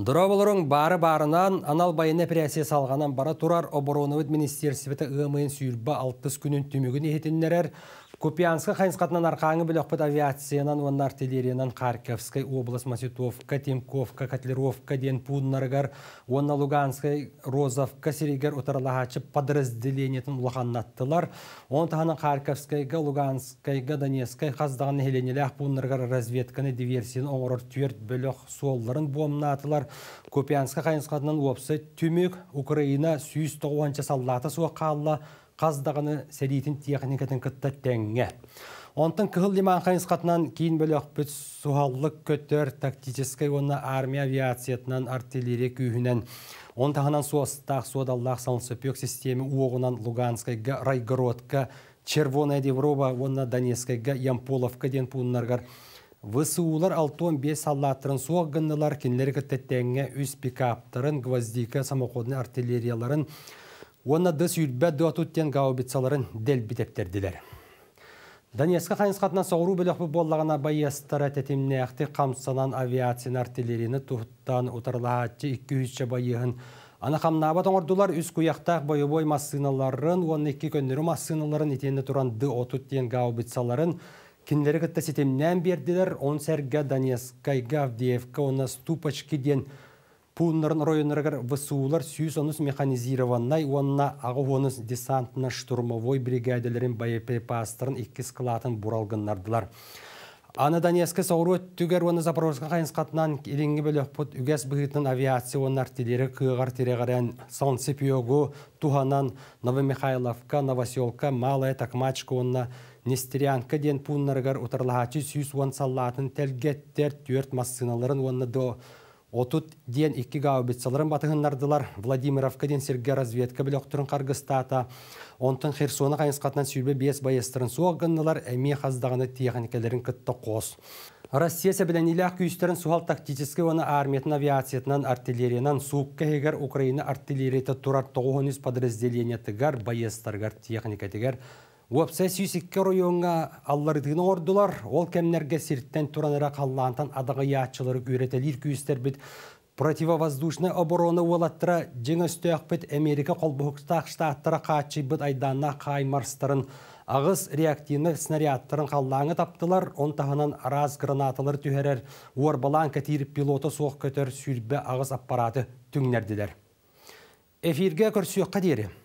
Дұра бары барынан анал байыны салғанан бара тұрар обороновыд министерсіпеті ғымын сүйірбі 60 күнін түмігін етіндерер, Купянска хайнскатнан арқаңы біліқпыт авиациянан, он артиллериядан Харьковской область, Масютовка, Тимковка, Котлеровка, Денпуннаргар, онна Луганской, Розовка, Серегер, Утарлахачы подразделениетін ұлғаннаттылар. Он тағанын Харьковскайға, Луганскайға, Донецкай, Қаздағын Хеленелях, Пуннаргар разведканы диверсиян оңырыр төрт біліқ солларын бомнатылар. Купянска хайнскатнан опсы түмік Украина сүйіс тоғуанча саллаты суақалла қаздағаны сәдейтін техникатын кытта тәңге. Онтын кыһыл лиман қатынан кейін өкпіт сұхаллық көтөр тактическай онна армия авиациятынан артиллерия күйінен онтағынан суастақ суадаллақ салынсөпек системы оғынан Луганскайга райгородка Червоная Деврова онна Донецкайга Ямполовка ден пуннаргар Высуулар 6-5 саллаттырын суақ гыннылар кенлері кіттеттенге үз пикаптарын, гвоздика, самоходны артиллерияларын Онна да сүйілбә дуатуттен гаубитсаларын дел бітептерділер. Донецка қайынсқатына соғыру біліқпі боллағына байестара тетімне әқті қамсанан авиацин артиллерияны тұхттан ұтарлағатчы 200-ші байығын. Ана қамнаба тоңырдулар үз күйақтақ байы бой массыналарын, он екі көндірі массыналарын етені тұран ды отуттен гаубитсаларын, кенлері кітті сетімнен берділер, он сәргі Донецкайға Гавдиевка, оны Ступочкиден, ден Пуннарын районыргар ВСУлар сүйіс оныс механизированнай онна ағы десантына штурмовой бригадаларын боеприпастарын 2 скалатын буралгыннардылар. Аны Донецкі сауру түгер оны Запорожға қайынсқатынан келінгі бөлі құт үгәс бұғытының авиация оның артилері күйғар терегірен Туханан, Новомихайловка, Новоселка, Малая, Такмачка онна Нестерянка ден пуннаргар ұтарлағачы сүйіс он салатын тәлгеттер түрт массыналарын до Отут ден икки гаубитсаларын батыгыннардылар. Владимировка ден Сергей разведка білоқтырын қарғыстата. Онтын Херсона қайынсқатынан сүйбе бес байыстырын соғығыннылар әме қаздағыны техникелерин күтті қос. Россия сәбілен ақ күйістерін суал тактическі оны армиятын авиациятынан артиллериядан суық кәйгер Украина артиллерияты тұрар 900 подразделения тігар, байыстаргар техника Уапса сүйсікке ройонға алларыдығын ордылар, ол кәмінерге сирттен тұраныра қаллаантан адағы яатшылары көретелер күйістер біт. Противовоздушная олаттыра, уолаттыра үсті біт Америка қолбұқстақ штаттыра қатшы біт айданна қаймарстырын Ағыз реактивны снарядтарын қаллаңы таптылар, Он тағынан раз гранаталар түйерер, орбалан кәтір пилоты соқ көтер сүйлбі ағыз аппараты түңнерділер. Эфирге қадері.